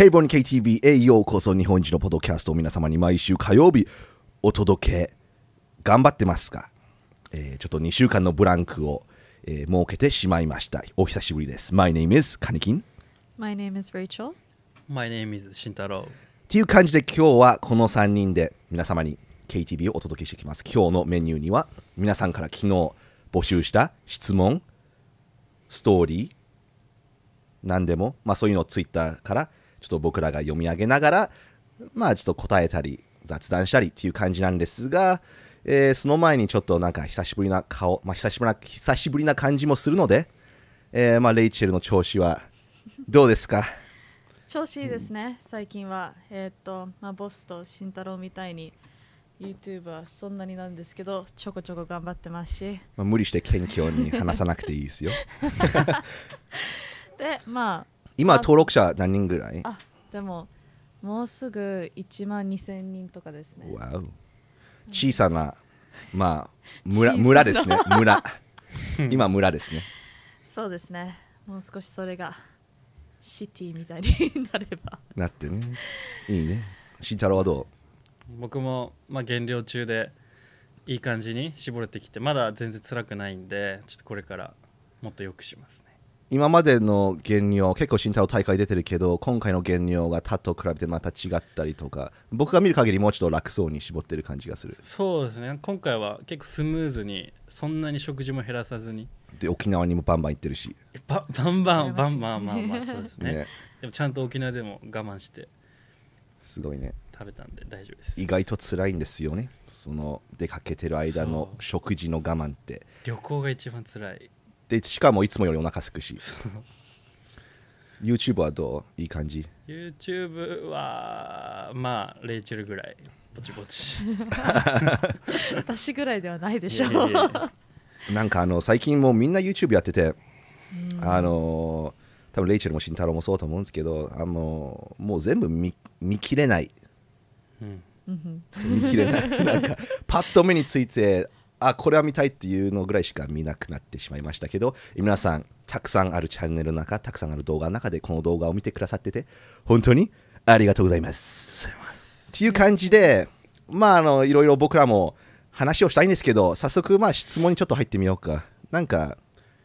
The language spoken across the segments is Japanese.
Hey, v e r n KTV へようこそ日本人のポッドキャストを皆様に毎週火曜日お届け頑張ってますか、えー、ちょっと2週間のブランクを、えー、設けてしまいましたお久しぶりです My name is i ニ i n My name is Rachel My name is 慎太郎っていう感じで今日はこの3人で皆様に KTV をお届けしていきます今日のメニューには皆さんから昨日募集した質問ストーリー何でも、まあ、そういうのをツイッターからちょっと僕らが読み上げながら、まあちょっと答えたり、雑談したりっていう感じなんですが、えー、その前にちょっとなんか久しぶりな顔、まあ久しぶりな、久しぶりな感じもするので、えー、まあレイチェルの調子はどうですか調子いいですね、最近は。えー、っと、まあボスと慎太郎みたいに。YouTube はそんなになんですけどちょこちょこ頑張ってますし、まあ、無理して謙虚に話さなくていいですよ でまあ今登録者何人ぐらいあでももうすぐ1万2000人とかですね小さなまあ村村ですね村今村ですねそうですねもう少しそれがシティみたいになればなってねいいね慎太郎はどう僕も、まあ、減量中でいい感じに絞れてきてまだ全然辛くないんでちょっとこれからもっとよくしますね今までの減量結構新太郎大会出てるけど今回の減量が他と比べてまた違ったりとか僕が見る限りもうちょっと楽そうに絞ってる感じがするそうですね今回は結構スムーズにそんなに食事も減らさずにで沖縄にもバンバン行ってるしババンバンバンバンまあまあそうですねねでもちゃんと沖縄でも我慢してすごいね食べたんで大丈夫です意外と辛いんですよねその出かけてる間の食事の我慢って旅行が一番辛いでしかもいつもよりお腹すくし YouTube はどういい感じ YouTube はまあレイチェルぐらいぼちぼち 私ぐらいではないでしょうなんかあの最近もうみんな YouTube やってて、あの多分レイチェルも慎太郎もそうと思うんですけどあのもう全部見見切れない、うん、見切れないなんかパッと目についてあこれは見たいっていうのぐらいしか見なくなってしまいましたけど皆さんたくさんあるチャンネルの中たくさんある動画の中でこの動画を見てくださってて本当にありがとうございますっていう感じでまああのいろいろ僕らも話をしたいんですけど早速まあ質問にちょっと入ってみようかなんか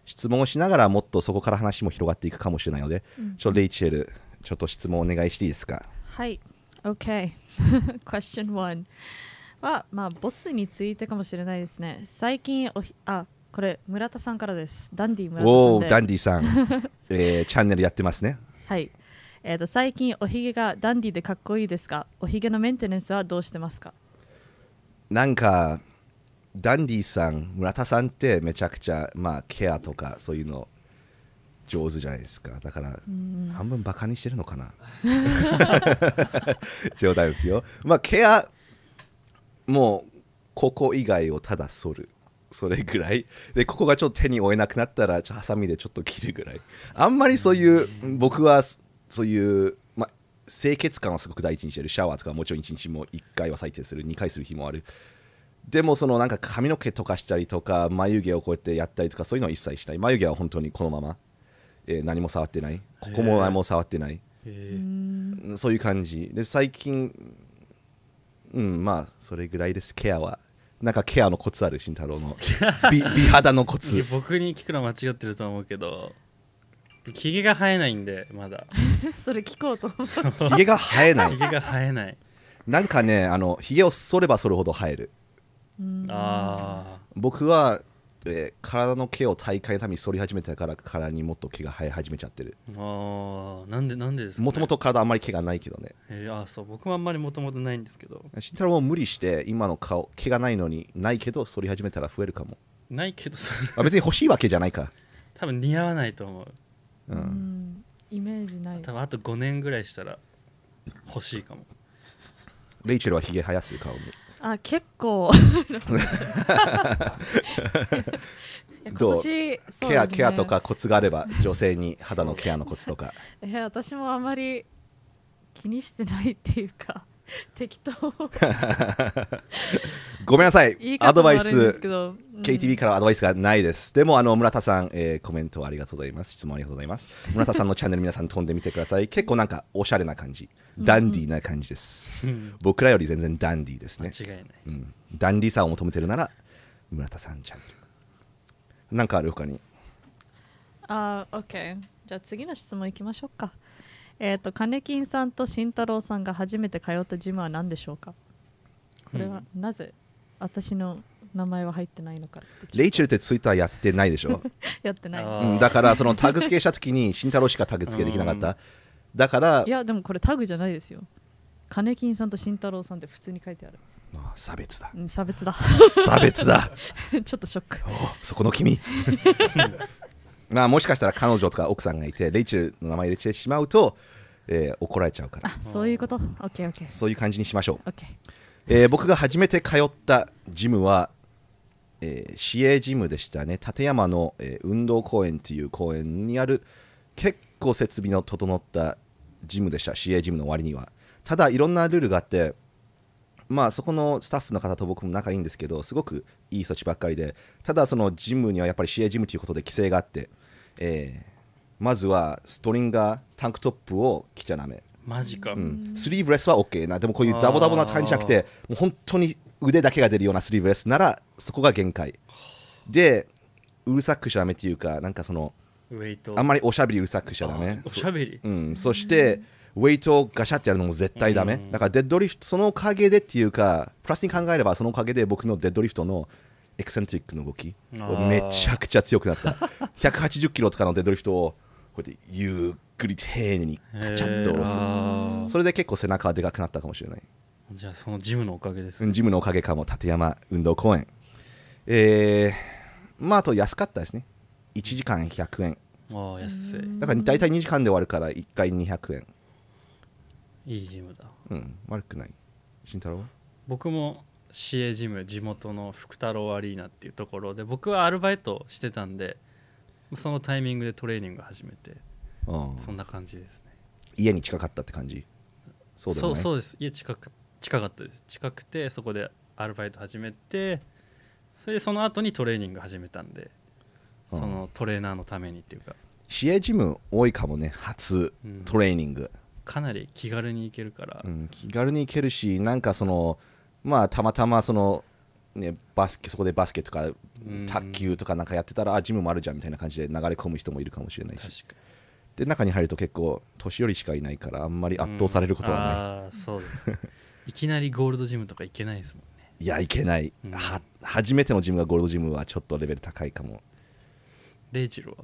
質問をしながらもっとそこから話も広がっていくかもしれないので、うん、ちょレイチェルちょっと質問お願いしていいですかはい OK question one は、まあ、ボスについてかもしれないですね。最近おひ、あ、これ、村田さんからです。ダンディ村田さんおお、ダンディさん、えー。チャンネルやってますね。はい。えーと、最近、おひげがダンディでかっこいいですか。おひげのメンテナンスはどうしてますかなんか、ダンディさん、村田さんってめちゃくちゃ、まあ、ケアとかそういうの上手じゃないですかだから半分バカにしてるのかな冗談 ですよまあケアもうここ以外をただ剃るそれぐらいでここがちょっと手に負えなくなったらハサミでちょっと切るぐらいあんまりそういう僕はそういう、ま、清潔感はすごく大事にしてるシャワーとかもちろん1日も1回は最低する2回する日もあるでもそのなんか髪の毛とかしたりとか眉毛をこうやってやったりとかそういうのは一切しない眉毛は本当にこのまま、えー、何も触ってないここも何も触ってない、そういう感じで最近うんまあそれぐらいですケアはなんかケアのコツある慎太郎の 美美肌のコツ僕に聞くの間違ってると思うけどヒゲが生えないんでまだ それ聞こうと思ってヒゲが生えないヒゲが生えないなんかねあのひを剃れば剃るほど生えるああ僕はえー、体の毛を大会のために剃り始めたから体にもっと毛が生え始めちゃってるああなんでなんでですか、もともと体あんまり毛がないけどね、えー、あそう僕もあんまりもともとないんですけど慎太郎も無理して今の顔毛がないのにないけど剃り始めたら増えるかもないけどそれあ別に欲しいわけじゃないか 多分似合わないと思ううん、イメージない多分あと5年ぐらいしたら欲しいかもレイチェルはひげ生やす顔にあ結構 どうケア、ね、ケアとかコツがあれば女性に肌のケアのコツとかえ 私もあまり気にしてないっていうか 適当 ごめんなさいアドバイス、うん、KTV からアドバイスがないですでもあの村田さん、えー、コメントありがとうございます質問ありがとうございます村田さんのチャンネル皆さん飛んでみてください結構なんかおしゃれな感じダンディーな感じです、うん、僕らより全然ダンディーですねうん、ダンディーさを求めてるなら村田さんチャンネルなんかある他にあー OK じゃあ次の質問いきましょうかえっ、ー、と金金さんと慎太郎さんが初めて通ったジムは何でしょうかこれはなぜ私の名前は入ってないのかレイチェルってツイッターやってないでしょ やってない、うん、だからそのタグ付けした時に慎太郎しかタグ付けできなかった、だからいやでもこれタグじゃないですよ金金さんと慎太郎さんって普通に書いてあるあ差別だ、うん、差別だ差別だ ちょっとショックそこの君 まあ、もしかしたら彼女とか奥さんがいてレイチェルの名前入れてしまうと、えー、怒られちゃうからそういうことそういう感じにしましょう、えー、僕が初めて通ったジムは、えー、市営ジムでしたね立山の、えー、運動公園っていう公園にある結構設備の整ったジムでした市営ジムの割にはただいろんなルールがあってまあ、そこのスタッフの方と僕も仲いいんですけどすごくいい措置ばっかりでただそのジムにはやっぱり市営ジムということで規制があってえー、まずはストリンガータンクトップを着ちゃダメマジか、うん、スリーブレスは OK なでもこういうダボダボな感じじゃなくてもう本当に腕だけが出るようなスリーブレスならそこが限界でうるさくしちゃダメっていうかなんかそのあんまりおしゃべりうるさくしちゃダメおしゃべりうん、そしてウェイトをガシャってやるのも絶対ダメ、うん、だからデッドリフトそのおかげでっていうかプラスに考えればそのおかげで僕のデッドリフトのエクセントリックの動きめちゃくちゃ強くなった180キロとかのデッドリフトをこうやってゆっくり丁寧にカチャッと下ろすそれで結構背中はでかくなったかもしれないじゃあそのジムのおかげです、ね、ジムのおかげかも立山運動公園えー、まああと安かったですね1時間100円ああ安いだから大体2時間で終わるから1回200円いいジムだうん悪くない慎太郎僕も市営ジム地元の福太郎アリーナっていうところで僕はアルバイトしてたんでそのタイミングでトレーニング始めてそんな感じですね家に近かったって感じそうそうそうです家近く近かったです近くてそこでアルバイト始めてそれでその後にトレーニング始めたんでそのトレーナーのためにっていうか市営ジム多いかもね初トレーニング、うん、かなり気軽に行けるから、うん、気軽に行けるしなんかその、うんまあ、たまたまその、ね、バスケそこでバスケとか卓球とかなんかやってたらあジムもあるじゃんみたいな感じで流れ込む人もいるかもしれないしで中に入ると結構年寄りしかいないからあんまり圧倒されることはない、うん、そういきなりゴールドジムとか行けないですもんね いや行けない、うん、は初めてのジムがゴールドジムはちょっとレベル高いかもレイジルは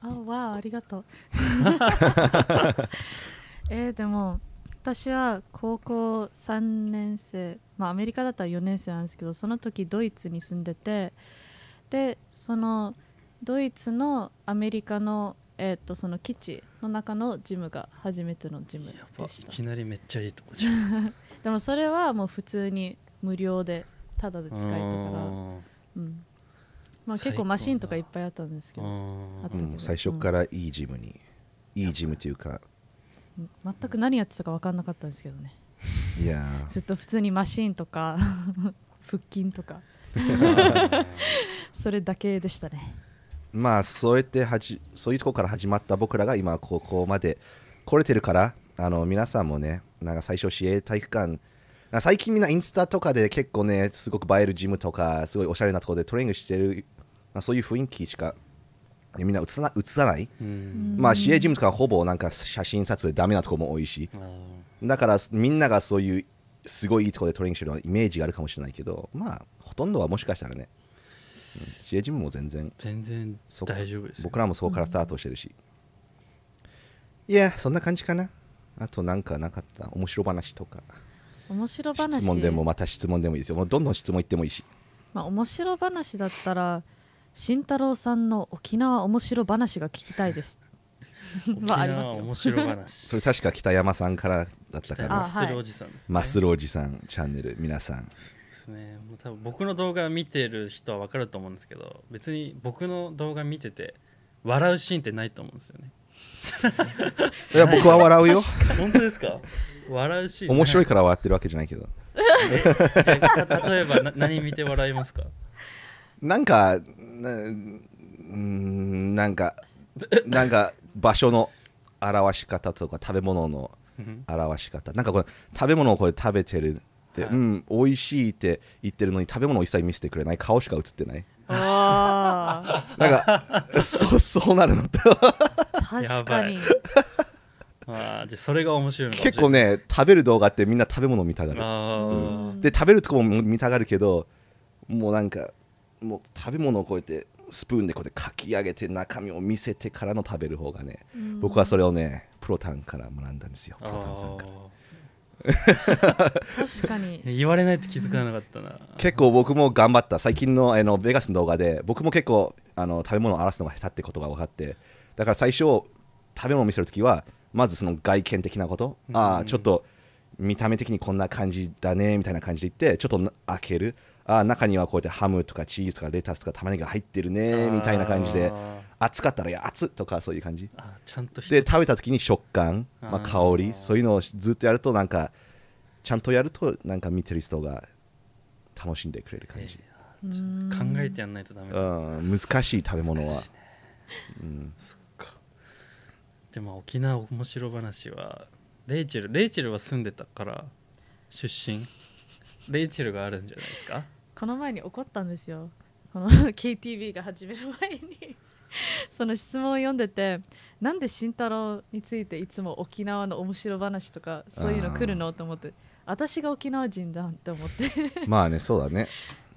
あわあありがとう えー、でも私は高校3年生、まあ、アメリカだったら4年生なんですけどその時ドイツに住んでてでそのドイツのアメリカの,、えー、とその基地の中のジムが初めてのジムでしたいきなりめっちゃいいとこじゃん でもそれはもう普通に無料でタダで使えたからうんまあ、結構マシンとかいっぱいあったんですけどあったけど、うん、最初からいいジムに、いいジムというか全く何やってたか分かんなかったんですけどねいやずっと普通にマシンとか 腹筋とか それだけでしたねまあそうやってはじそういうとこから始まった僕らが今ここまで来れてるからあの皆さんもねなんか最初市営体育館最近みんなインスタとかで結構ねすごく映えるジムとかすごいおしゃれなところでトレーニングしてる、まあ、そういう雰囲気しかみんな映さな映さない、まあ、試合事務とかほぼなんか写真撮影ダメなとこも多いし、だからみんながそういうすごいいいとこでトレーニングしてるようなイメージがあるかもしれないけど、まあ、ほとんどはもしかしたらね、試合 c 事務も全然全然大丈夫です、僕らもそこからスタートしてるし、うん、いやそんな感じかなあとなんかなかった面白話とか面白話質問でもまた質問でもいいですよもうどんどん質問いってもいいし、まあ、面白話だったら慎太郎さんの沖縄面白話が聞きたいですはあります面白話 それ確か北山さんからだったからマスルおじさん、ね、マスルおじさんチャンネル皆さんですねもう多分僕の動画見てる人は分かると思うんですけど別に僕の動画見てて笑うシーンってないと思うんですよね いや僕は笑うよ 本当ですか笑うシーン面白いから笑ってるわけじゃないけど例えばな何見て笑いますかなんかうんなんかなんか場所の表し方とか食べ物の表し方なんかこれ食べ物をこれ食べてるって、はい、うん美味しいって言ってるのに食べ物を一切見せてくれない顔しか映ってないあ なんかそそうなるのって確かにあでそれが面白い結構ね食べる動画ってみんな食べ物見たがる、うん、で食べるとこも見たがるけどもうなんかもう食べ物をこうやってスプーンでこうやってかき上げて中身を見せてからの食べる方がね、うん、僕はそれをねプロタンから学んだんですよプロタンさんから。確かに言われないって気づかなかったな結構僕も頑張った最近のあのベガスの動画で僕も結構あの食べ物を荒らすのが下手ってことが分かってだから最初食べ物を見せる時はまずその外見的なこと、うん、ああちょっと見た目的にこんな感じだねみたいな感じで言ってちょっと開けるあ中にはこうやってハムとかチーズとかレタスとか玉ねぎが入ってるねみたいな感じで熱かったらやとかそういう感じちゃんとで食べた時に食感、まあ、香りそういうのをずっとやるとなんかちゃんとやるとなんか見てる人が楽しんでくれる感じ、えー、考えてやんないとダメだ、うん、難しい食べ物は、ね、うん、そっかでも沖縄面白話はレイチェルレイチェルは住んでたから出身レイチェルがあるんじゃないですかこの前に怒ったんですよこの KTV が始める前に その質問を読んでてなんで慎太郎についていつも沖縄の面白話とかそういうの来るのと思って私が沖縄人だって思って まあねそうだね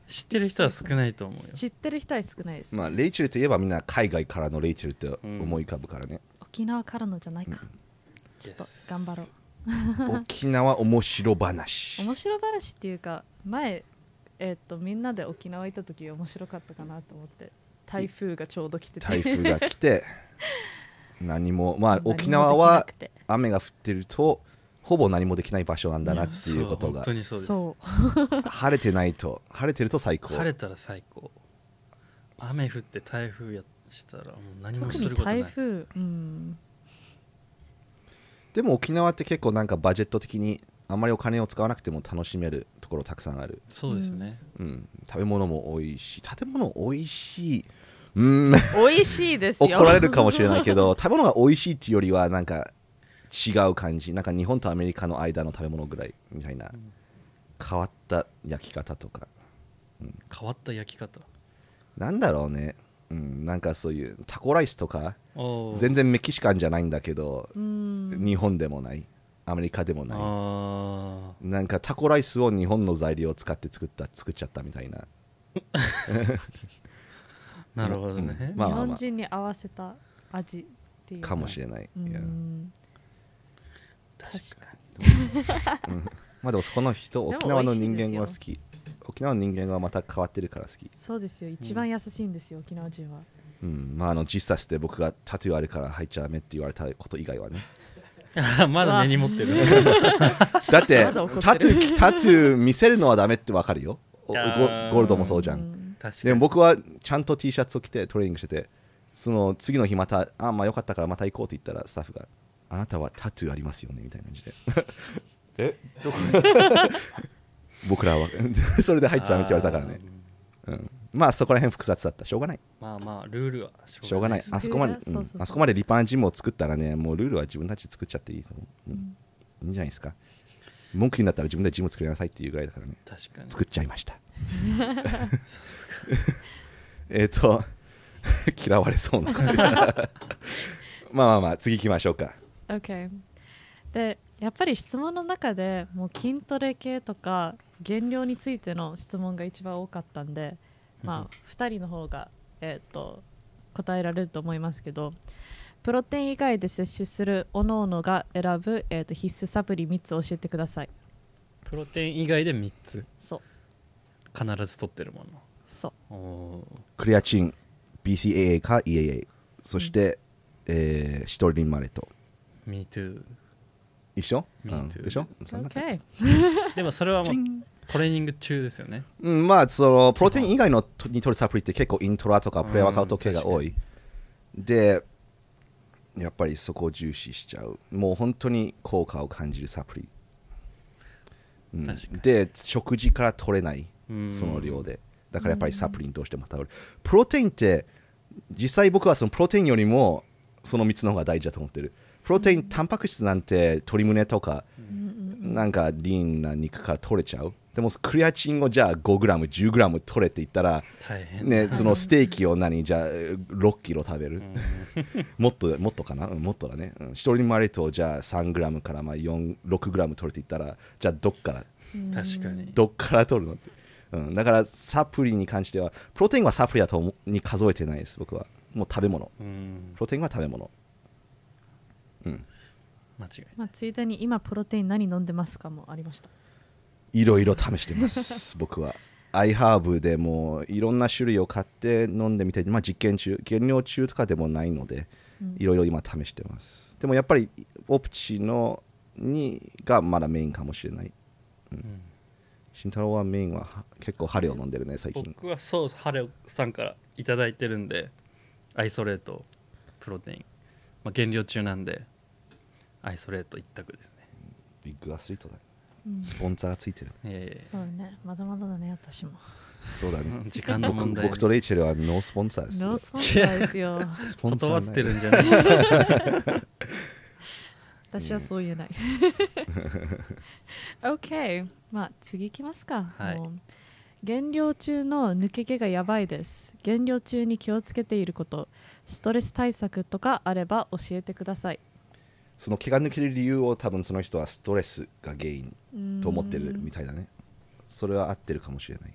知ってる人は少ないと思うよ知ってる人は少ないですまあレイチェルといえばみんな海外からのレイチェルって思い浮かぶからね、うん、沖縄からのじゃないか、うん、ちょっと頑張ろう 沖縄面白話面白話っていうか前えっとみんなで沖縄行った時面白かったかなと思って台風がちょうど来てて台風が来て 何もまあ沖縄は雨が降ってるとほぼ何もできない場所なんだなっていうことが本当にそうです 晴れてないと晴れてると最高晴れたら最高雨降って台風やったらもう何もすることない特に台風うんでも沖縄って結構なんかバジェット的にあんまりお金を使わなくても楽しめるところたくさんあるそうですね、うん、食べ物も美味しい建物美味しいうん美味しいですよ怒られるかもしれないけど 食べ物が美味しいっていうよりはなんか違う感じなんか日本とアメリカの間の食べ物ぐらいみたいな、うん、変わった焼き方とか、うん、変わった焼き方なんだろうねうん、なんかそういうタコライスとか全然メキシカンじゃないんだけど日本でもないアメリカでもないなんかタコライスを日本の材料を使って作った作っちゃったみたいな なるほどね、まあ日本人に合わせた味っていうかもしれない、うん、確かに まあでもそこの人沖縄の人間が好き沖縄の人間がまた変わってるから好きそうですよ一番優しいんですよ、沖縄人はうんまああの実際して僕がタトゥーあるから入っちゃダメって言われたこと以外はね まだ根に持ってる だってタトゥータトゥー見せるのはダメってわかるよゴールドもそうじゃんでも僕はちゃんと T シャツを着てトレーニングしててその次の日またあまあよかったからまた行こうって言ったらスタッフがあなたはタトゥーありますよねみたいな感じでえどこ 僕らは それで入っちゃうって言われたからね、うん、まあそこら辺複雑だったしょうがないまあまあルールはしょうがないあそこまで、うん、あそこまで立派なジムを作ったらねもうルールは自分たちで作っちゃっていいと思う、うん、いいんじゃないですか文句になったら自分でジム作りなさいっていうぐらいだからね作っちゃいました えっと嫌われそうなまあまあまあ次行きましょうか OK でやっぱり質問の中でもう筋トレ系とか減量についての質問が一番多かったんで、まあ、2人の方が、えーと、答えられると思いますけどプロテイン以外で摂取するおののが選ぶ、えーと、必須サプリ3つ教えてくださいプロテイン以外で3つそう必ず取ってるものそうクリアチン BCAA か EAA そして、うん、えー、シトリンマレと MeToo 一緒、うん、でしょ、okay. でもそれはもうトレーニング中ですよね、うん、まあそのプロテイン以外のに取るサプリって結構イントラとかプレワーカウト系が多い、でやっぱりそこを重視しちゃうもう本当に効果を感じるサプリ、うん、で食事から取れないその量でだからやっぱりサプリにどうしても頼るプロテインって実際僕はそのプロテインよりもその3つの方が大事だと思ってるプロテイン、タンパク質なんて鶏胸とか、なんかリーンな肉から取れちゃう。でもクリアチンをじゃあ 5g10g 取れって言ったら、ね、そのステーキを何じゃあ 6kg 食べる、もっともっとかなもっとだね、うん、1人にとじゃあ 3g から 6g 取れって言ったらじゃあどっから確かにどっから取るのって、うん、だからサプリに関してはプロテインはサプリだとに数えてないです僕はもう食べ物プロテインは食べ物うん間違いまあ、ついでに今プロテイン何飲んでますかもありましたいろいろ試してます 僕はアイハーブでもいろんな種類を買って飲んでみて、まあ、実験中減量中とかでもないのでいろいろ今試してますでもやっぱりオプチのにがまだメインかもしれない、うん、うん、慎太郎はメインは結構ハレを飲んでるね最近僕はそうハレさんから頂いてるんでアイソレートプロテインまあ、減量中なんでアイソレート一択ですねビッグアスリートだ、うんスポンサーついてるそうねまだまだだね私もそうだね時間の問僕題僕とレイチェルはノースポンサーです、ノースポンサーですよスポンサー断ってるんじゃない 私はそう言えない OK まあ次行きますか、はいもう減量中の抜け毛がやばいです減量中に気をつけていることストレス対策とかあれば教えてくださいその毛が抜ける理由を多分その人はストレスが原因と思ってるみたいだねそれは合ってるかもしれない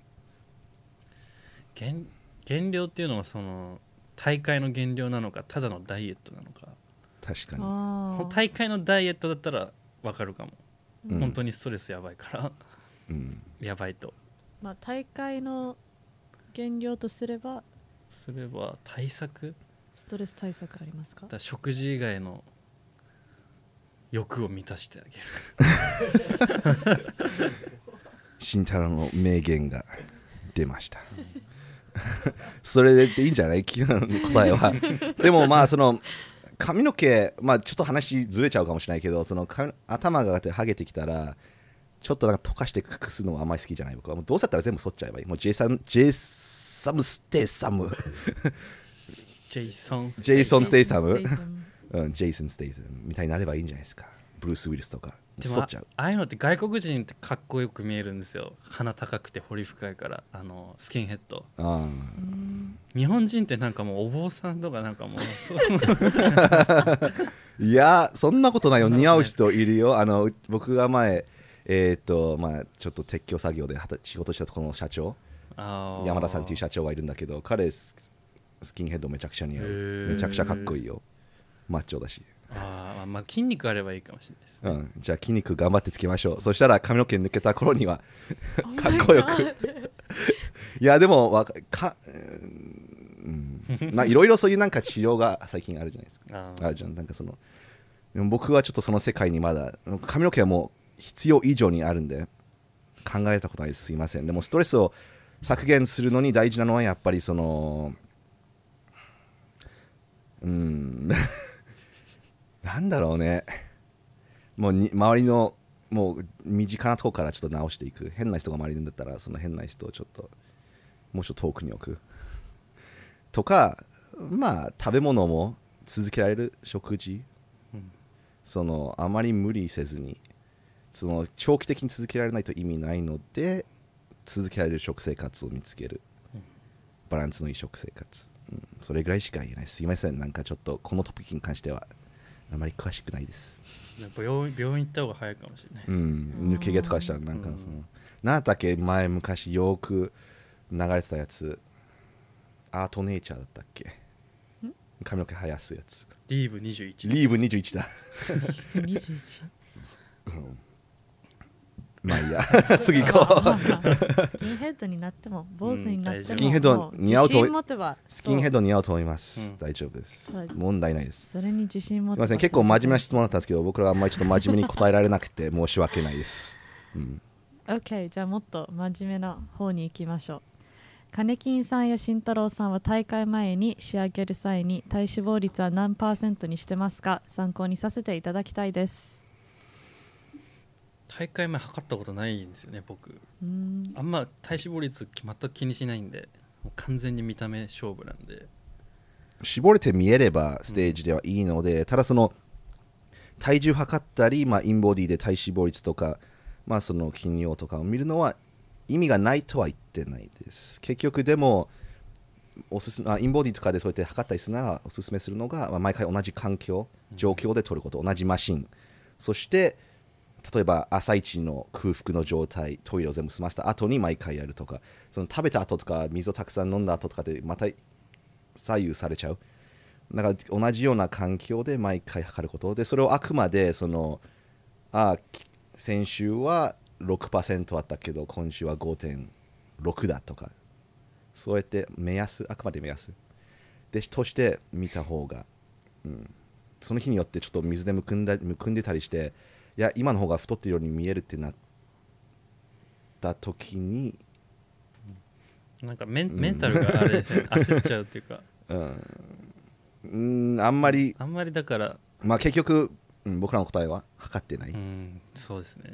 減減量っていうのはその大会の減量なのかただのダイエットなのか確かに大会のダイエットだったら分かるかも、うん、本当にストレスやばいから、うん、やばいとまあ、大会の減量とすればそれは対策ストレス対策ありますかだ食事以外の欲を満たしてあげる 慎太郎の名言が出ました それでいいんじゃない答えはでもまあその髪の毛まあちょっと話ずれちゃうかもしれないけどその頭がハげてきたらちょっとなんか溶かして隠すのはあんまり好きじゃない僕はもうどうせだったら全部剃っちゃえばいいもう J さんイサムステイサムジェイソン・ジェイソン・ステイサムうん、ジェイソン・ステイサムみたいになればいいんじゃないですかブルース・ウィルスとかでも剃ゃああいうのって外国人ってかっこよく見えるんですよ鼻高くて彫り深いからあのスキンヘッドあ日本人ってなんかもうお坊さんとかなんかもう いやそんなことないよ似合う人いるよあの僕が前えっ、とまあ、ちょっと撤去作業で仕事したところの社長山田さんという社長はいるんだけど彼スキンヘッドめちゃくちゃ似合うめちゃくちゃかっこいいよマッチョだしあまあ筋肉あればいいかもしれないです、うん、じゃあ筋肉頑張ってつけましょうそしたら髪の毛抜けた頃には かっこよく いやでもわかうんまあいろいろそういうなんか治療が最近あるじゃないですかあるじゃんなんかその僕はちょっとその世界にまだ髪の毛はもう必要以上にあるんで考えたことないですすいませんでもストレスを削減するのに大事なのはやっぱりそのうん なんだろうねもうに周りのもう身近なとこからちょっと直していく変な人が周りにいるんだったらその変な人をちょっともうちょっと遠くに置くとかまあ食べ物も続けられる食事、うん、そのあまり無理せずにその長期的に続けられないと意味ないので続けられる食生活を見つけるバランスのいい食生活、うん、それぐらいしか言えないすいませんなんかちょっとこのトピックに関してはあまり詳しくないです病病院行った方が早いかもしれないです、うん抜け毛とかしたらなんかその、なんだっけ前昔よく流れてたやつアートネイチャーだったっけ髪の毛生やすやつリーブ21リーブ21だ21、うんまあいいや 次行こうスキンヘッドになっても坊主になっても、うん、スキンヘッド似合うとスキンヘッド似合うと思います、大丈夫です、問題ないですそれに自信持すみません結構真面目な質問だったんですけど僕らはあんまりちょっと真面目に答えられなくて 申し訳ないです、うん、OK じゃあもっと真面目な方に行きましょう金金さんや慎太郎さんは大会前に仕上げる際に体脂肪率は何パーセントにしてますか参考にさせていただきたいです大会前測ったことないんですよね僕んあんま体脂肪率全く気にしないんでもう完全に見た目勝負なんで絞れて見えればステージではいいので、ただその体重測ったり、まあ、インボディで体脂肪率とか、まあ、その筋量とかを見るのは意味がないとは言ってないです結局でもおすすめあインボディとかでそうやって測ったりするならおすすめするのが、まあ、毎回同じ環境状況で取ること同じマシンそして例えば朝一の空腹の状態トイレを全部済ませた後に毎回やるとかその食べた後とか水をたくさん飲んだ後とかでまた左右されちゃうだから同じような環境で毎回測ることでそれをあくまでそのあ先週は6%あったけど今週は5.6だとかそうやって目安あくまで目安でとして見た方が、うん、その日によってちょっと水でむくんだむくんでたりしていや今の方が太ってるように見えるってなった時になんかメン,、メンタルがあれ、ね、焦っちゃうっていうかうんあんまりあんまりだからまあ結局、うん、僕らの答えは測ってないうんそうですね、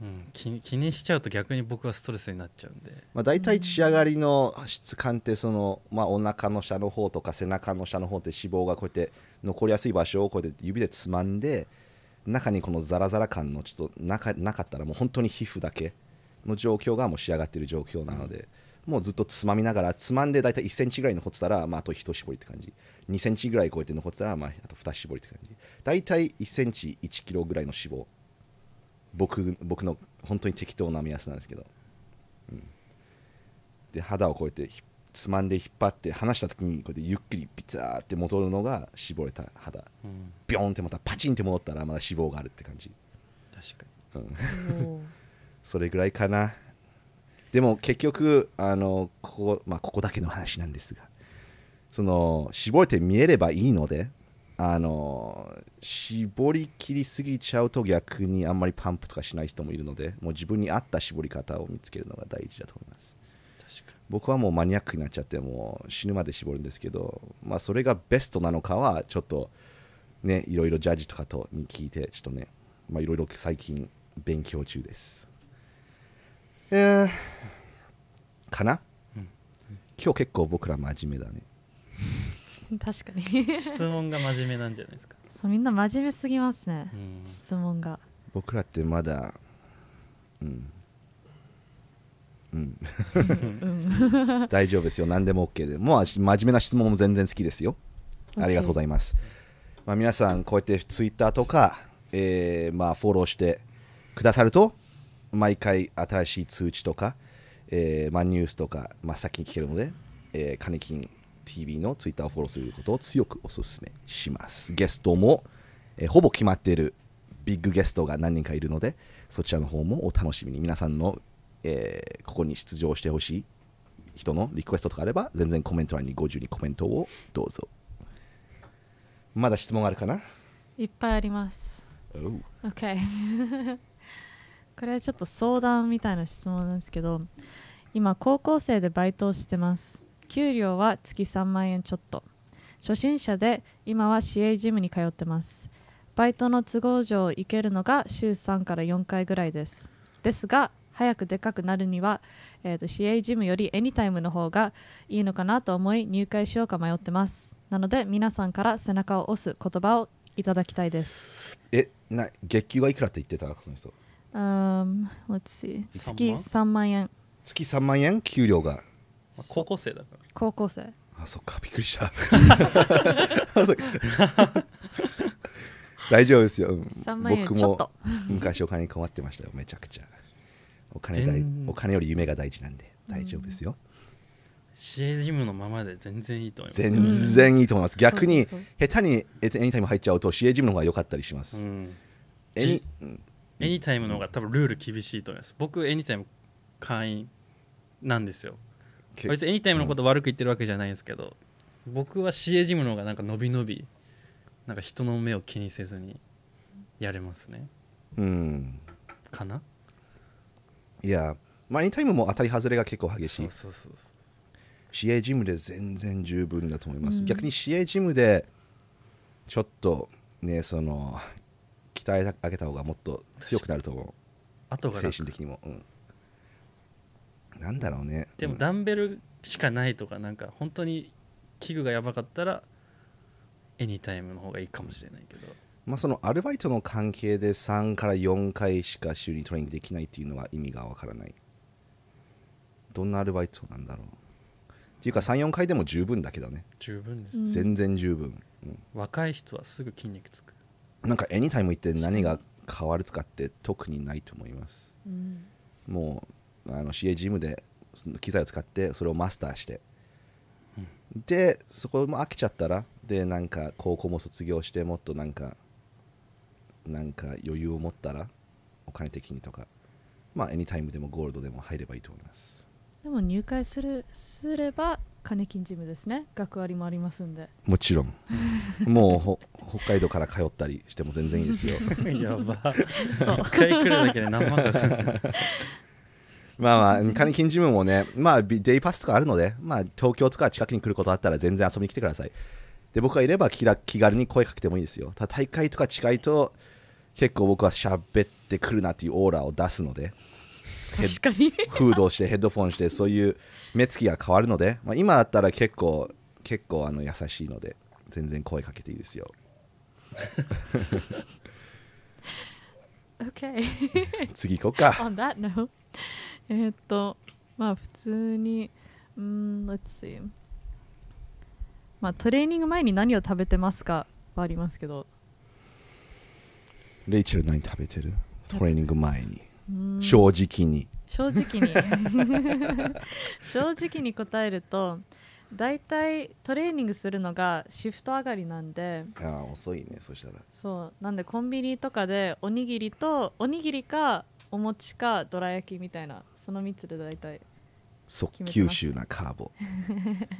うん、気気にしちゃうと逆に僕はストレスになっちゃうんで、まあ、大体仕上がりの質感ってその、まあ、お腹の下の方とか背中の下の方って脂肪がこうやって残りやすい場所をこうやって指でつまんで中にこのザラザラ感のちょっとなかなかったらもう本当に皮膚だけの状況がもう仕上がってる状況なので、うん、もうずっとつまみながらつまんで大体1センチぐらい残ってたら、まあ、あと1絞りって感じ2センチぐらい超えて残ってたら、まあ、あと2絞りって感じ大体1センチ1キロぐらいの脂肪僕僕の本当に適当な目安なんですけど、うん、で肌をこうやって引っつまんで引っ張って離した時にこうやってゆっくりピザァーって戻るのが絞れた肌、うん、ビョンってまたパチンって戻ったらまだ脂肪があるって感じ確かに、うん、それぐらいかなでも結局あのここ,、まあ、ここだけの話なんですがその絞れて見えればいいのであの絞りきりすぎちゃうと逆にあんまりパンプとかしない人もいるのでもう自分に合った絞り方を見つけるのが大事だと思います僕はもうマニアックになっちゃってもう死ぬまで絞るんですけど、まあ、それがベストなのかはちょっとねいろいろジャッジとかとに聞いてちょっとね、まあ、いろいろ最近勉強中ですえー、かな、うん、今日結構僕ら真面目だね 確かに質問が真面目なんじゃないですかそうみんな真面目すぎますね、質問が僕らってまだうんうん、大丈夫ですよ何でも OK でもう真面目な質問も全然好きですよありがとうございます、まあ、皆さんこうやってツイッターとか、えー、まあフォローしてくださると毎回新しい通知とか、えー、まあニュースとか、まあ、先に聞けるので、えー、カネキン TV のツイッターをフォローすることを強くお勧めしますゲストも、えー、ほぼ決まっているビッグゲストが何人かいるのでそちらの方もお楽しみに皆さんのえー、ここに出場してほしい人のリクエストとかあれば全然コメント欄に50にコメントをどうぞまだ質問あるかないっぱいあります OK これはちょっと相談みたいな質問なんですけど今高校生でバイトをしてます給料は月3万円ちょっと初心者で今は市営ジムに通ってますバイトの都合上行けるのが週3から4回ぐらいですですが早くでかくなるには、えーと、と市ジムよりエニタイムの方がいいのかなと思い入会しようか迷ってますなので皆さんから背中を押す言葉をいただきたいですえな月給はいくらって言ってたその人 Um, let's see. 月3万円。月3万円給料が。高校生だから。高校生。あ、そっか、びっくりした。大丈夫ですよ。僕も昔お金困ってましたよ、めちゃくちゃ。お金だお金より夢が大事なんで大丈夫ですよ、シエジムのままで全然いいと思います全然いいと思います、逆に下手にエニタイム入っちゃうと CA ジムの方が良かったりします、エニエニタイムの方が多分ルール厳しいと思います僕エニタイム会員なんですよ別にエニタイムのこと悪く言ってるわけじゃないんですけど、うん、僕は CA ジムの方がなんか伸び伸びなんか人の目を気にせずにやれますねうんかないや、マリンタイムも当たり外れが結構激しい。そうそうそう試合ジムで全然十分だと思います。うん、逆に試合ジムでちょっとね、その鍛え上げた方がもっと強くなると思う。精神的にも。うん、なんだろうね。でもダンベルしかないとか、なんか本当に器具がやばかったら、エニタイムの方がいいかもしれないけど。まあ、そのアルバイトの関係で3から4回しか週にトレーニングできないっていうのは意味がわからないどんなアルバイトなんだろうっていうか34回でも十分だけどね十分です、全然十分、うん、若い人はすぐ筋肉つくなんかエニタイム行って何が変わるとかって特にないと思います、うん、もうあの CA ジムで機材を使ってそれをマスターして、うん、でそこも飽きちゃったらでなんか高校も卒業してもっとなんかなんか余裕を持ったらお金的にとかまあエニタイムでもゴールドでも入ればいいと思いますでも入会するすれば金金ジムですね学割もありますんでもちろん もう北海道から通ったりしても全然いいですよ やば1 回来るだけで何万かまあまあ金金ジムもねまあデイパスとかあるのでまあ東京とか近くに来ることあったら全然遊びに来てくださいで僕がいれば気気軽に声かけてもいいですよただ大会とか近いと、結構僕は喋ってくるなっていうオーラを出すので確かにフードをしてヘッドフォンしてそういう目つきが変わるので、まあ、今だったら結構結構あの優しいので全然声かけていいですよ OK 次行こうか On that note えっとまあ普通にうん Let's see まあトレーニング前に何を食べてますかはありますけどレイチェル何食べてるトレーニング前に正直に正直に 正直に答えると大体トレーニングするのがシフト上がりなんであ遅いねそしたらそうなんでコンビニとかでおにぎりとおにぎりかお餅かどら焼きみたいなその3つで大体速吸収なカーボ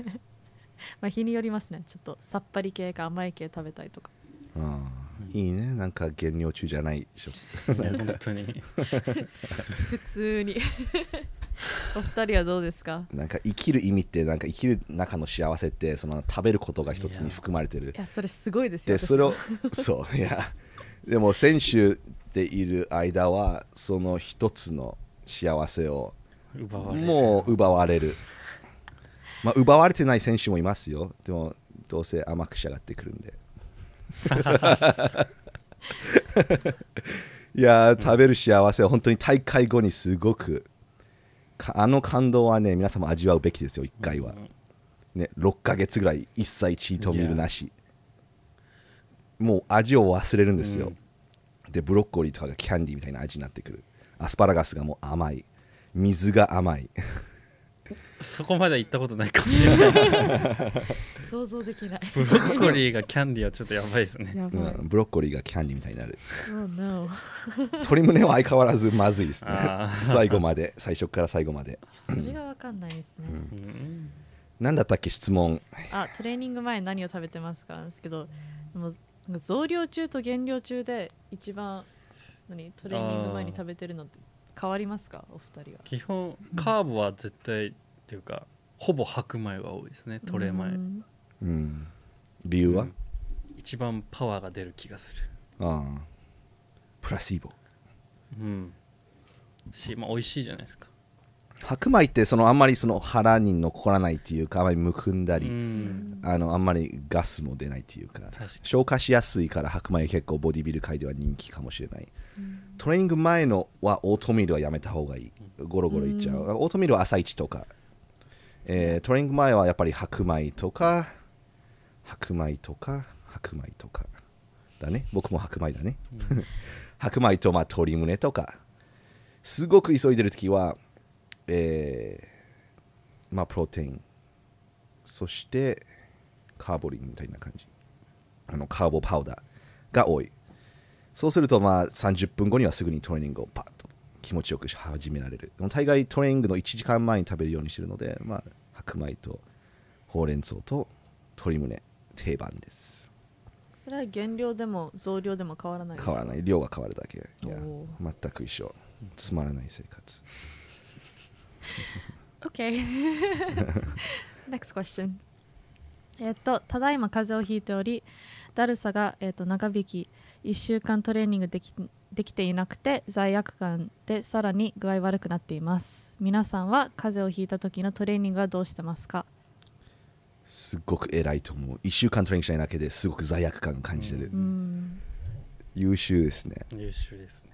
まあ日によりますねちょっとさっぱり系か甘い系食べたいとかああいいねなんか減量中じゃないでしょ本当に 普通に お二人はどうですかなんか生きる意味ってなんか生きる中の幸せってその食べることが一つに含まれてるいやそれすごいですよでそれをそういやでも選手でいる間はその一つの幸せをもう奪われるまあ奪われてない選手もいますよでもどうせ甘くし上がってくるんで いや食べる幸せは本当に大会後にすごくあの感動はね皆さんも味わうべきですよ1回は、ね、6ヶ月ぐらい一切チートミルなし、もう味を忘れるんですよ、でブロッコリーとかがキャンディーみたいな味になってくるアスパラガスがもう甘い水が甘いそこまで行ったことないかもしれない想像できないブロッコリーがキャンディーはちょっとやばいですね、うん、ブロッコリーがキャンディーみたいになる、oh, 鶏胸は相変わらずまずいですね最後まで最初から最後までそれが分かんないですね、うん、何だったっけ質問あトレーニング前何を食べてますかですけども増量中と減量中で一番何トレーニング前に食べてるのって変わりますかお二人は基本カーブは絶対っていうか、ほぼ白米が多いですねトレー前、うんうん、理由は、一番パワーが出る気がすああプラシーボうんしまあ美味しいじゃないですか白米ってそのあんまりその腹に残らないっていうかあまりむくんだりあのあんまりガスも出ないっていうか消化しやすいから白米結構ボディビル界では人気かもしれないトレーニング前のはオートミールはやめた方がいいゴロゴロいっちゃうオートミールは朝一とか、えー、トレーニング前はやっぱり白米とか白米とか白米とかだね僕も白米だね 白米とまあ鶏胸とかすごく急いでる時はえー、まあ、プロテイン、そして、カーボリンみたいな感じ。あの、カーボパウダーが多い。そうすると、まあ、30分後にはすぐにトレーニングをパッと気持ちよく始められる。大概トレーニングの1時間前に食べるようにしてるので、まあ、白米とほうれん草と鶏胸、定番です。それは減量でも増量でも変わらない変わらない。量が変わるだけ。全く一緒。つまらない生活。okay. Next question. えっと、ただいま風邪をひいており、だるさが、えっと、長引き、1週間トレーニングできできていなくて、罪悪感でさらに具合悪くなっています。皆さんは風邪をひいた時のトレーニングはどうしてますかすごく偉いと思う。1週間トレーニングしないだけですごく罪悪感感じてる。うん、優秀ですね。優秀です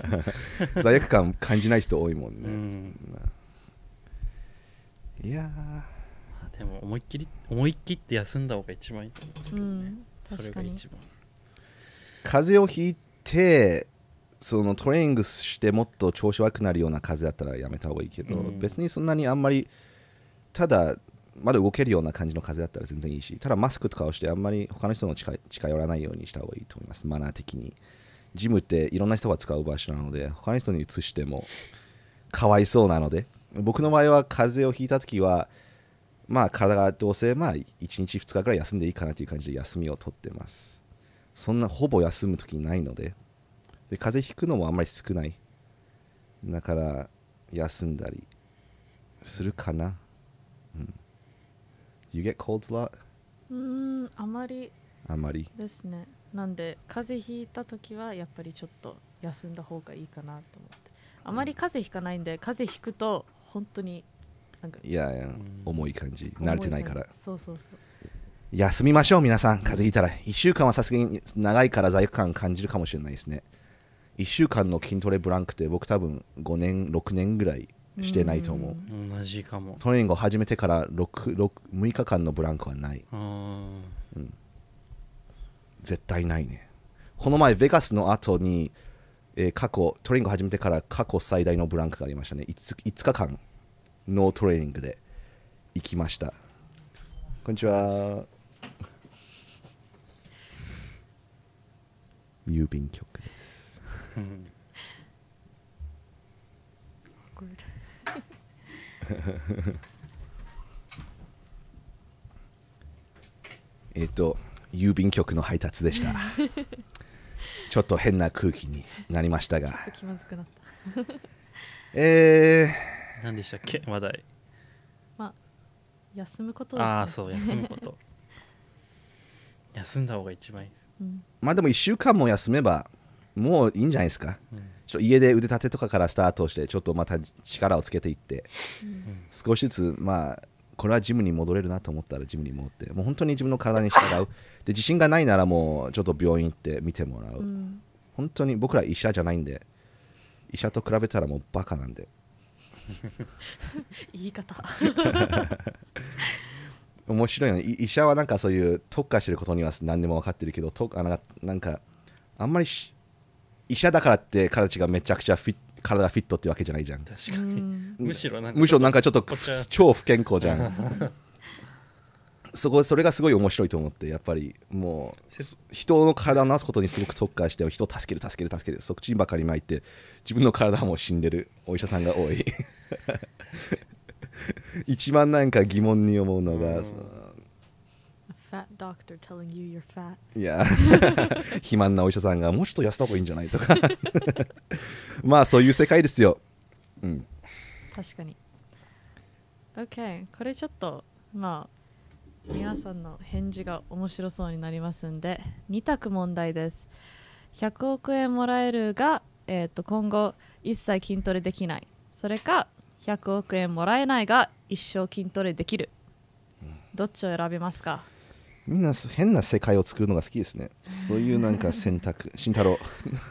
罪悪感感じない人多いもんね、うん、いやでも思いっきり思いっきって休んだ方が一番いいと思うんですけどね、うん、それが一番風邪をひいてそのトレーニングしてもっと調子悪くなるような風邪だったらやめた方がいいけど、うん、別にそんなにあんまりただまだ動けるような感じの風だったら全然いいしただマスクとかをしてあんまり他の人の近近寄らないようにした方がいいと思いますマナー的にジムっていろんな人が使う場所なので他の人に移してもかわいそうなので僕の場合は風邪をひいた時はまあ体がどうせまあ1日2日ぐらい休んでいいかなという感じで休みを取ってますそんなほぼ休む時ないのでで風邪ひくのもあんまり少ないだから休んだりするかな、うん、Do you get colds a lot? うんあまりあまりですねなんで風邪ひいた時はやっぱりちょっと休んだ方がいいかなと思ってあまり風邪ひかないんで風邪ひくと本当になんかいやいや重い感じ慣れてないからそうそうそう休みましょう皆さん風邪ひいたら1週間はさすがに長いから罪悪感感じるかもしれないですね1週間の筋トレブランクって僕多分5年6年ぐらいしてないと思う同じかもトレーニングを始めてから 6, 6, 6日間のブランクはないうん絶対ないね。この前、ベガスの後に、えー、過去、トレーニング始めてから過去最大のブランクがありましたね。5, 5日間、ノートレーニングで行きました。こんにちは。郵便局です。えっと。郵便局の配達でした ちょっと変な空気になりましたが気まずくなったえー、何でしたっけ話題まあ休むことです、ね、ああそう休むこと休んだ方が一番いいです、うん、まあでも1週間も休めばもういいんじゃないですか、うん、ちょ家で腕立てとかからスタートしてちょっとまた力をつけていって、うん、少しずつまあこれはジムに戻れるなと思ったらジムに戻ってもう本当に自分の体に従う で自信がないならもうちょっと病院行って見てもらう、うん、本当に僕ら医者じゃないんで医者と比べたらもうバカなんで 言い方 面白いね医者はなんかそういう特化してることには何でも分かってるけどとあのなんかあんまりし医者だからって彼がめちゃくちゃフィ体フィットってわけじゃないじゃん確かにむしろなんかむしろなんかちょっと超不健康じゃんそこそれがすごい面白いと思ってやっぱりもう人の体を治すことにすごく特化して人を助ける助ける助けるそっちばかり巻いて自分の体も死んでるお医者さんが多い 一番なんか疑問に思うのが、fat doctor telling you you're fat. Yeah. 肥満なお医者さんがもうちょっと痩せた方がいいんじゃないとか まあそういう世界ですよ。うん。確かに。OK。これちょっとまあ皆さんの返事が面白そうになりますんで2択問題です。100億円もらえるが、えー、と今後一切筋トレできない。それか100億円もらえないが一生筋トレできる。どっちを選びますかみんな変な世界を作るのが好きですねそういうなんか選択慎太郎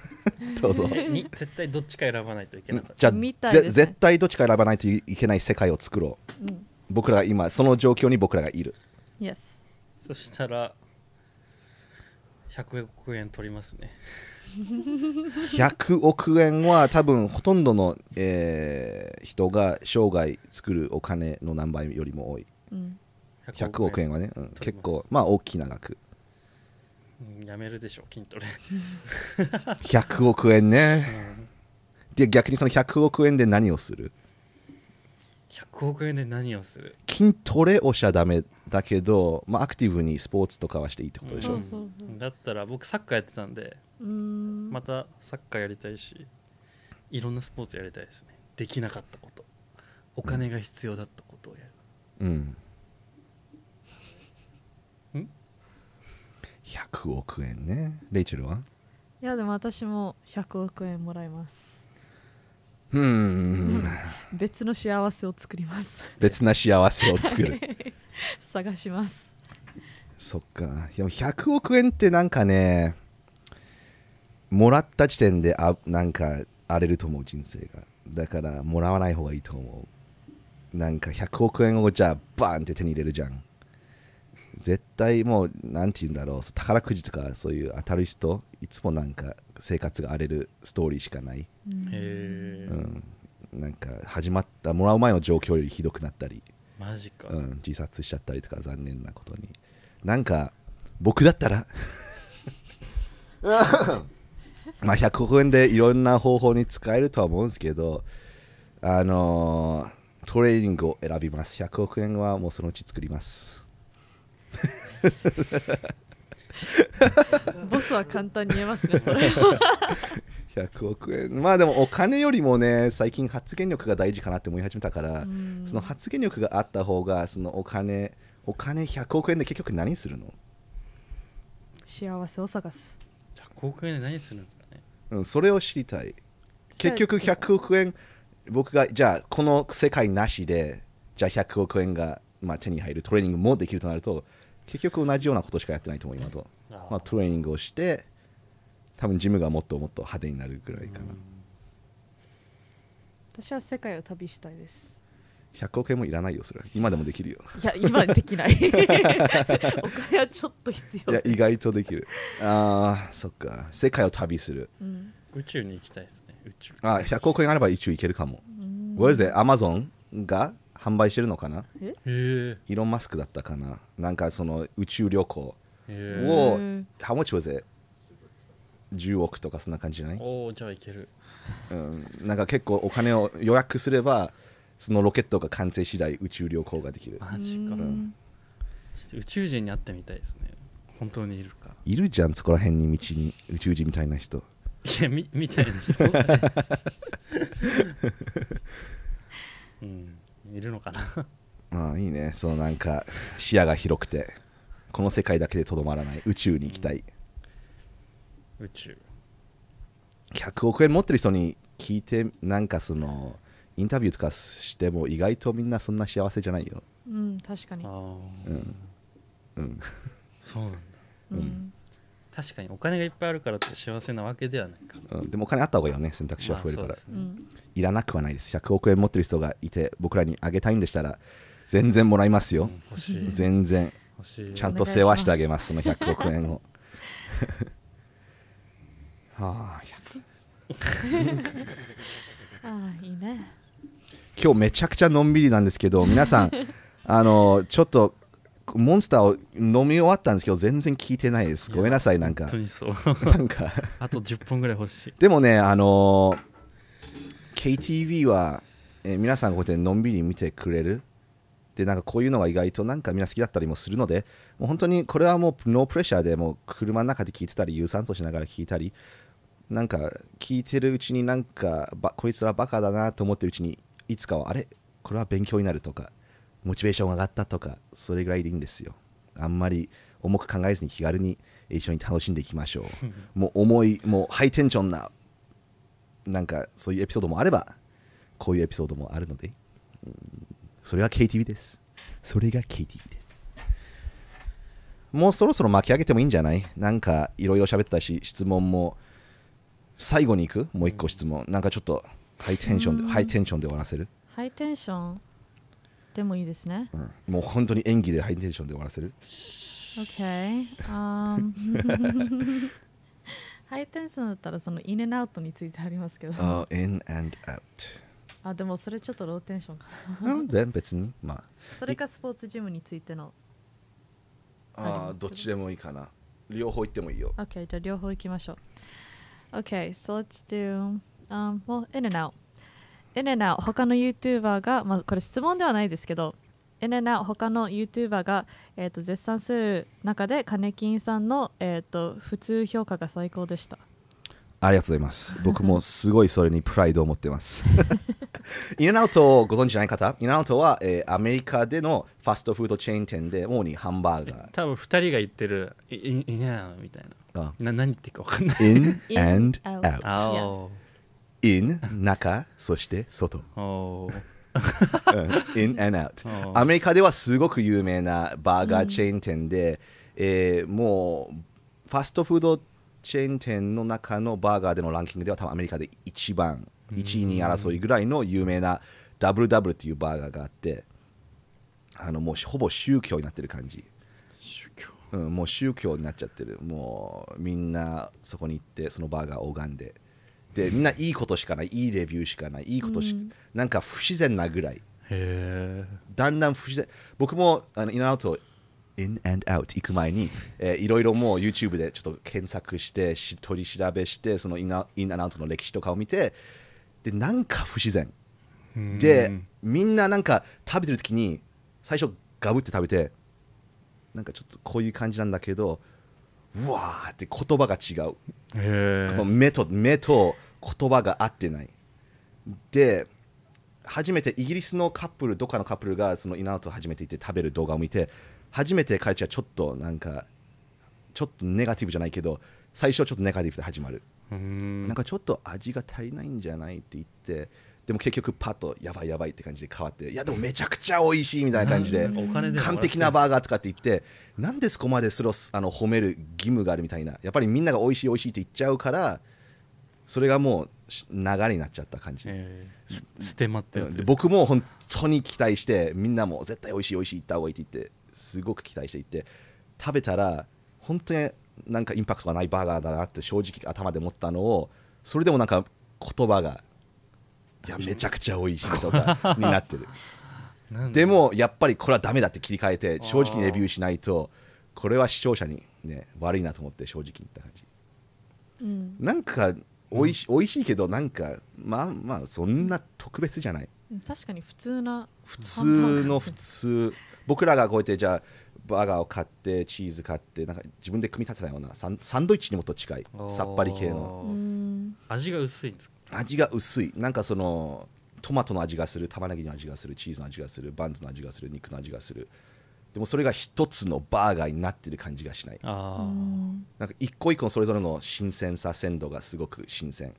どうぞ絶対どっちか選ばないといけないじゃあ、ね、絶対どっちか選ばないといけない世界を作ろう、うん、僕ら今その状況に僕らがいる、yes. そしたら100億円取りますね100 億円は多分ほとんどの、えー、人が生涯作るお金の何倍よりも多い、うん100億円はね、うん、結構まあ大きな額やめるでしょ筋トレ100 億円ね、うん、で逆にその100億円で何をする100億円で何をする筋トレをしちゃダメだけど、まあ、アクティブにスポーツとかはしていいってことでしょ、うん、だったら僕サッカーやってたんでまたサッカーやりたいしいろんなスポーツやりたいですねできなかったことお金が必要だったことをやるうん100億円ねレイチェルはいやでも私も100億円もらいますうん 別の幸せを作ります別な幸せを作る 探しますそっかでも100億円ってなんかねもらった時点であなんか荒れると思う人生がだからもらわない方がいいと思うなんか100億円をじゃあバーンって手に入れるじゃん絶対もう何て言うんだろう宝くじとかそういう当たる人いつもなんか生活が荒れるストーリーしかない、うん、なんか始まったもらう前の状況よりひどくなったりマジか、うん、自殺しちゃったりとか残念なことになんか僕だったらまあ100億円でいろんな方法に使えるとは思うんですけどあのー、トレーニングを選びます100億円はもうそのうち作ります ボスは簡単に言えますねそれは100 億円まあでもお金よりもね最近発言力が大事かなって思い始めたからその発言力があった方がそのお金お金100億円で結局何するの幸せを探す100億円で何するんですかね、うん、それを知りたい結局100億円僕がじゃあこの世界なしでじゃあ100億円が、まあ、手に入るトレーニングもできるとなると結局同じようなことしかやってないと思う今と、まあ、トレーニングをして多分ジムがもっともっと派手になるぐらいかな私は世界を旅したいです100億円もいらないよそれ今でもできるよいや今できない お金はちょっと必要いや意外とできるあそっか世界を旅する、うん、宇宙に行きたいですね宇宙あ100億円あれば宇宙行けるかも w h r e is it? Amazon が販売してるのかなイーロン・マスクだったかななんかその宇宙旅行を「How m u 10億とかそんな感じじゃないおおじゃあいける、うん、なんか結構お金を予約すればそのロケットが完成次第宇宙旅行ができるマジか、うん、宇宙人に会ってみたいですね本当にいるかいるじゃんそこら辺に道に宇宙人みたいな人いやみみたいな人、うんいるのかなああいいねそうなんか視野が広くてこの世界だけでとどまらない宇宙に行きたい、宇宙100億円持ってる人に聞いてなんかそのインタビューとかしても意外とみんなそんな幸せじゃないようん確かにうん、うん、そうなんだ、うん、確かにお金がいっぱいあるからって幸せなわけではないか、うん、でもお金あった方がいいよね選択肢は増えるから、まあね、いらなくはないです100億円持ってる人がいて僕らにあげたいんでしたら全然もらいますよ、うん、全然ちゃんと世話してあげますその100億円を はあ100 ああいいね今日めちゃくちゃのんびりなんですけど皆さん あのちょっとモンスターを飲み終わったんですけど全然聞いてないですごめんなさいなんか なんかあと10分ぐらい欲しいでもねあのー、KTV は、えー、皆さんこうやってのんびり見てくれるでなんかこういうのが意外となんかみんな好きだったりもするのでもう本当にこれはもうノープレッシャーでもう車の中で聞いてたり有酸素しながら聞いたりなんか聞いてるうちになんかばこいつらバカだなと思ってるうちにいつかはあれこれは勉強になるとかモチベーション上がったとかそれぐらいでいいんですよあんまり重く考えずに気軽に一緒に楽しんでいきましょう もう重いもうハイテンションななんかそういうエピソードもあればこういうエピソードもあるので、うん、それが KTV ですそれが KTV ですもうそろそろ巻き上げてもいいんじゃないなんかいろいろ喋ったし質問も最後に行くもう一個質問、うん、なんかちょっとハイテンションで、ハイテンションで終わらせるハイテンションでもいいですね、うん、もう本当に演技でハイテンションで終わらせる OK、um、ハイテンションだったらそのインアウトについてありますけどあ、インアウトあでもそれちょっとローテンションかなんで別にまあそれかスポーツジムについてのああどっちでもいいかな両方行ってもいいよ OK じゃあ両方行きましょう OK so let's do um well in and out エレナ他の YouTuber が、まあ、これ質問ではないですけどエレナ他の YouTuber が、えー、と絶賛する中でカネキンさんの、えー、と普通評価が最高でしたありがとうございます僕もすごいそれにプライドを持ってます インナウトをご存知ない方インナウトは、えー、アメリカでのファストフードチェーン店で主にハンバーガー多分2人が言ってるインナウトみたいなあな何言ってるか分かんないイン and out. in 中そして外 in and out アメリカではすごく有名なバーガーチェーン店で、うえー、もうファストフードチェーン店の中のバーガーでのランキングでは多分アメリカで一番1位に争いぐらいの有名なダブルダブルっていうバーガーがあってあのもうほぼ宗教になってる感じ宗教、うん、もう宗教になっちゃってるもうみんなそこに行ってそのバーガーを拝んででみんないいことしかないいいレビューしかないいいことし、うん、なんか不自然なぐらいだんだん不自然僕もあのインアウト in and out 行く前に、えいろいろもう YouTube でちょっと検索してし取り調べしてそのインアインアウトの歴史とかを見てでなんか不自然でみんななんか食べてる時に最初ガブって食べてなんかちょっとこういう感じなんだけどうわーって言葉が違うこの目と目と言葉が合ってないで初めてイギリスのカップルどっかのカップルがそのイナウトを初めて行って食べる動画を見て初めて彼氏はちょっとなんかちょっとネガティブじゃないけど最初ちょっとネガティブで始まるなんかちょっと味が足りないんじゃないって言ってでも結局パッとやばいやばいって感じで変わっていやでもめちゃくちゃ美味しいみたいな感じで完璧なバーガーとかって言ってなんでそこまでそれをあの褒める義務があるみたいなやっぱりみんなが美味しい美味しいって言っちゃうからそれがもう流れになっちゃった感じ、えー、って僕も本当に期待してみんなも絶対おいしいおいしい行った方がいいって言ってすごく期待していって食べたら本当になんかインパクトがないバーガーだなって正直頭で思ったのをそれでもなんか言葉がいやめちゃくちゃおいしいとかになってる でもやっぱりこれはだめだって切り替えて正直にレビューしないとこれは視聴者にね悪いなと思って正直に言った感じ、うん、なんか美味し,、うん、美味しいけどなんかまあまあそんな特別じゃない確かに普通な普通の普通僕らがこうやってじゃあバーガーを買ってチーズ買ってなんか自分で組み立てたようなサンドイッチにもと近いさっぱり系の味が薄いんですか味が薄いなんかそのトマトの味がする玉ねぎの味がするチーズの味がするバンズの味がする肉の味がするでもそれが一つのバーガーになってる感じがしないなんか一個一個のそれぞれの新鮮さ鮮度がすごく新鮮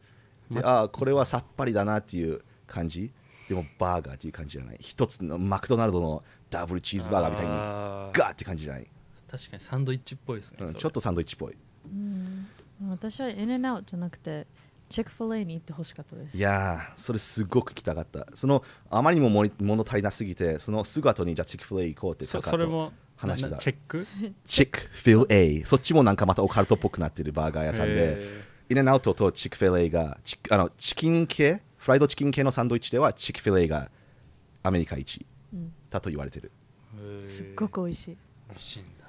で、ま、ああこれはさっぱりだなっていう感じでもバーガーっていう感じじゃない一つのマクドナルドのダブルチーズバーガーみたいにガーって感じじゃない確かにサンドイッチっぽいですね、うん、ちょっとサンドイッチっぽい、うん、私はインアウじゃなくてチェックフォレーに行ってほしかったですいやそれすごく来たかったそのあまりにも物足りなすぎてそのすぐ後にじゃあチェックフォレー行こうってそそれも話だチェックチェックフィルイ。そっちもなんかまたオカルトっぽくなってるバーガー屋さんでインナウトとチックフィレイがチあのチキン系フライドチキン系のサンドイッチではチックフィレイがアメリカ一だと言われてる、すっごく美味しい美味しいんだ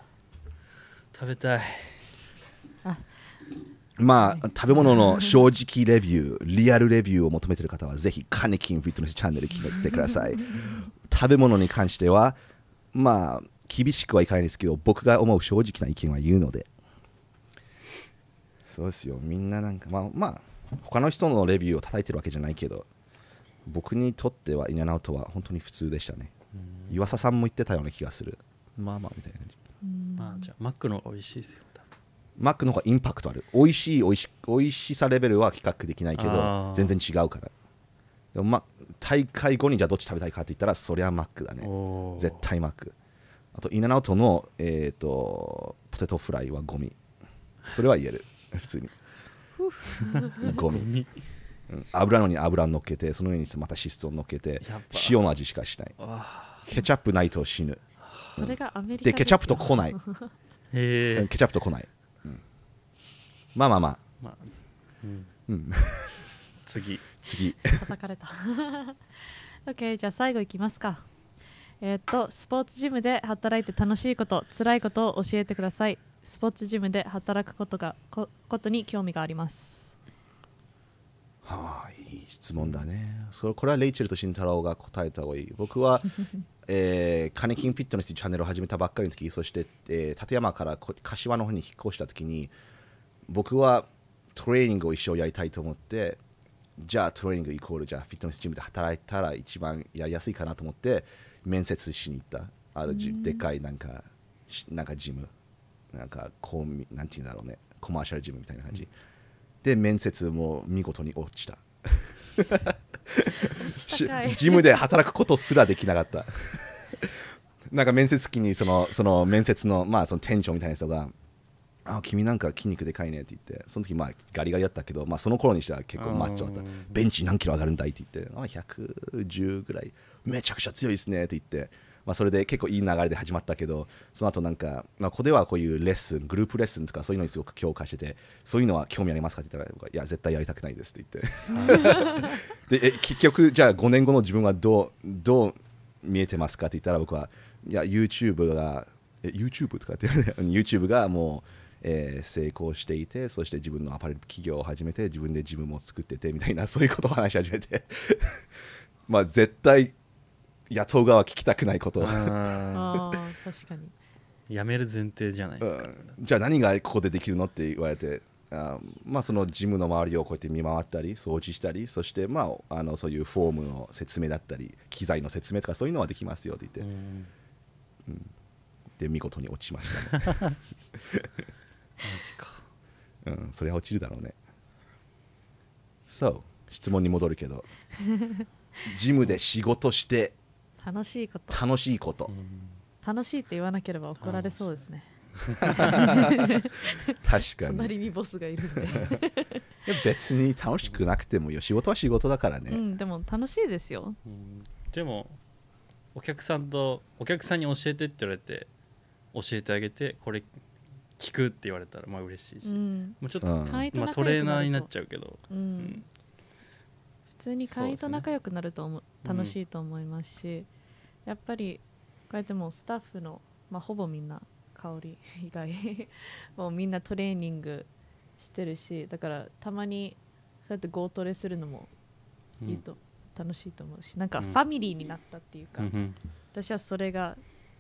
食べたいまあ、食べ物の正直レビュー、リアルレビューを求めている方は、ぜひ、カネキンフィットネスチャンネル聞いてください。食べ物に関しては、まあ、厳しくはいかないですけど、僕が思う正直な意見は言うので。そうですよ、みんななんか、まあ、まあ、他の人のレビューを叩いてるわけじゃないけど、僕にとっては、イナナウトは本当に普通でしたね。岩佐さんも言ってたような気がする。まあまあ、みたいな感じ。まあ、じゃあ、マックの方が美味しいですよ。マックの方がインパクトある美味しい美味し美味しさレベルは比較できないけど全然違うからでも、ま、大会後にじゃあどっち食べたいかって言ったらそりゃマックだね絶対マックあとインナナウトの、えーと、ポテトフライはゴミそれは言える 普通にゴミ、油のに油乗っけてその上にまた脂質を乗っけて塩の味しかしないケチャップないと死ぬそれがアメリカで、うん、ケチャップと来ないケチャップと来ないまあまあまあ、まあ、うん、次 次叩かれた オッケー、じゃあ最後いきますかえー、っとスポーツジムで働いて楽しいこと辛いことを教えてくださいスポーツジムで働くことがこことに興味がありますはあいい質問だねそれこれはレイチェルと慎太郎が答えた方がいい僕は えー、カネキンフィットネスチャンネルを始めたばっかりの時そして、えー、立山から柏の方に引っ越した時に僕はトレーニングを一生やりたいと思ってじゃあトレーニングイコールじゃあフィットネスチームで働いたら一番やりやすいかなと思って面接しに行ったあるじでかいなんかなんかジムなんかこうなんて言うんだろうねコマーシャルジムみたいな感じ、うん、で面接も見事に落ちた ジムで働くことすらできなかった なんか面接機にそのその面接の,、まあその店長みたいな人があ君なんか筋肉でかいねって言ってその時まあガリガリだったけど、まあ、その頃にしては結構マッチョだったベンチ何キロ上がるんだいって言ってあ110ぐらいめちゃくちゃ強いですねって言って、まあ、それで結構いい流れで始まったけどその後なんか、まあ、ここではこういうレッスングループレッスンとかそういうのにすごく強化しててそういうのは興味ありますかって言ったらいや絶対やりたくないですって言って でえ結局じゃあ5年後の自分はどうどう見えてますかって言ったら僕はいや YouTube がえ YouTube とかって YouTube がもうえー、成功していてそして自分のアパレル企業を始めて自分で自分も作っててみたいな そういうことを話し始めて まあ絶対雇う側は聞きたくないことあ確かに辞める前提じゃないですか、うん、じゃあ何がここでできるのって言われてあまあそのジムの周りをこうやって見回ったり掃除したりそしてまああのそういうフォームの説明だったり機材の説明とかそういうのはできますよって言って、うん、で見事に落ちました、ね マジかうんそりゃ落ちるだろうね So 質問に戻るけど ジムで仕事して楽しいこと楽しいこと楽しいって言わなければ怒られそうですね 確かに隣にボスがいるんで 別に楽しくなくてもよ仕事は仕事だからね、うんでも楽しいですよでもお客さんとお客さんに教えてって言われて教えてあげてこれ聞くって言われたらまあ嬉しいし、うん、もうちょっと、うん、まあ、トレーナーになっちゃうけど、うん、普通に会員と仲良くなると思、ね、楽しいと思いますし、やっぱりこうやってもうスタッフの、まあ、ほぼみんな香り以外 もうみんなトレーニングしてるしだからたまにそうやってゴートレするのもいいと、楽しいと思うしなんかファミリーになったっていうか、私はそれが、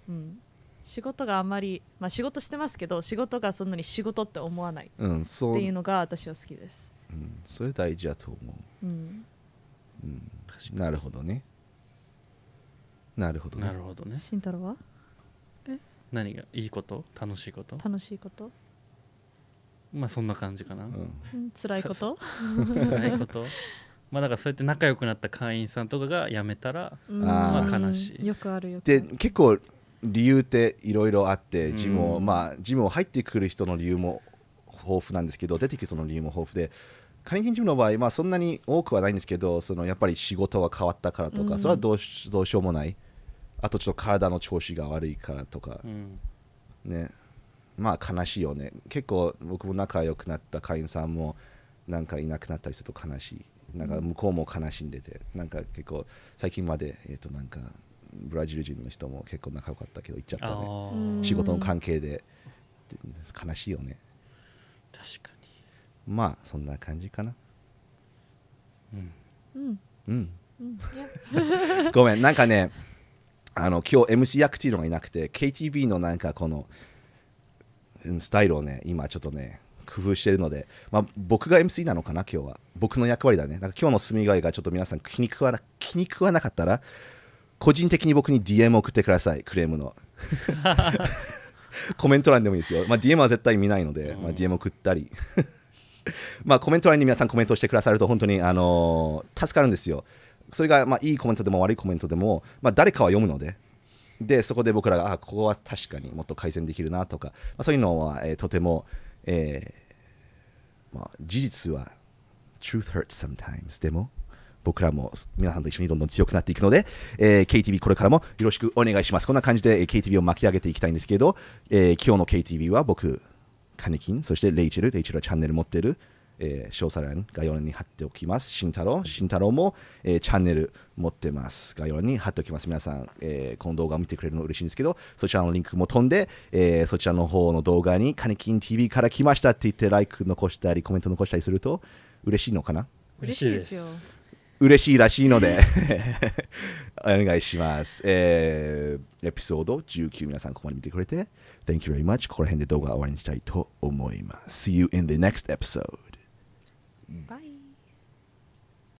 うん、仕事があまり、まあ、仕事してますけど仕事がそんなに仕事って思わないってうん、そういうのが私は好きです、うん、それ大事だと思う、うん、うん、なるほどねなるほどねなるほどね慎太郎は何がいいこと楽しいこと楽しいこと、まあそんな感じかな、うん辛いこと辛いこと まあだからそうやって仲良くなった会員さんとかが辞めたらうんまあ悲しいよくあるよくあでる結構理由っていろいろあってジムを、うん、まあジムを入ってくる人の理由も豊富なんですけど出てくる人の理由も豊富でカニ人事ジムの場合、まあ、そんなに多くはないんですけどそのやっぱり仕事は変わったからとか、うん、それはどうしどうしようもないあとちょっと体の調子が悪いからとか、うん、ねまあ悲しいよね結構僕も仲良くなった会員さんもなんかいなくなったりすると悲しいなんか向こうも悲しんでてなんか結構最近までえっ、ー、となんかブラジル人の人も結構仲良かったけど行っちゃったね仕事の関係で悲しいよね確かにまあそんな感じかなうんうんうん、うん、ごめんなんかねあの今日 MC 役っていうのがいなくて KTV のなんかこのスタイルをね今ちょっとね工夫してるので、まあ、僕が MC なのかな今日は僕の役割だねなんか今日の住み替えがちょっと皆さん気に食わな気に食わなかったら個人的に僕に DM 送ってくださいクレームの コメント欄でもいいですよ、まあ、DM は絶対見ないので、まあ、DM 送ったり まあコメント欄に皆さんコメントしてくださると本当に、あのー、助かるんですよそれがまあいいコメントでも悪いコメントでも、まあ、誰かは読むのででそこで僕らがあここは確かにもっと改善できるなとか、まあ、そういうのは、えー、とても、えーまあ、事実は truth hurts sometimes でも僕らも皆さんと一緒にどんどん強くなっていくので、えー、KTV これからもよろしくお願いします。こんな感じで KTV を巻き上げていきたいんですけど、えー、今日の KTV は僕、カネキン、そしてレイチェル、レイチェルはチャンネル持ってる、えー、詳細欄、概要欄に貼っておきます。慎太郎、慎太郎も、えー、チャンネル持ってます。概要欄に貼っておきます。皆さん、えー、この動画を見てくれるの嬉しいんですけど、そちらのリンクも飛んで、えー、そちらの方の動画に、カネキン TV から来ましたって言って、ライク残したり、コメント残したりすると、嬉しいのかな嬉しいですよ。嬉しいらしいので お願いします、えー、エピソード19皆さんここまで見てくれて Thank you very much ここら辺で動画終わりにしたいと思います See you in the next episode Bye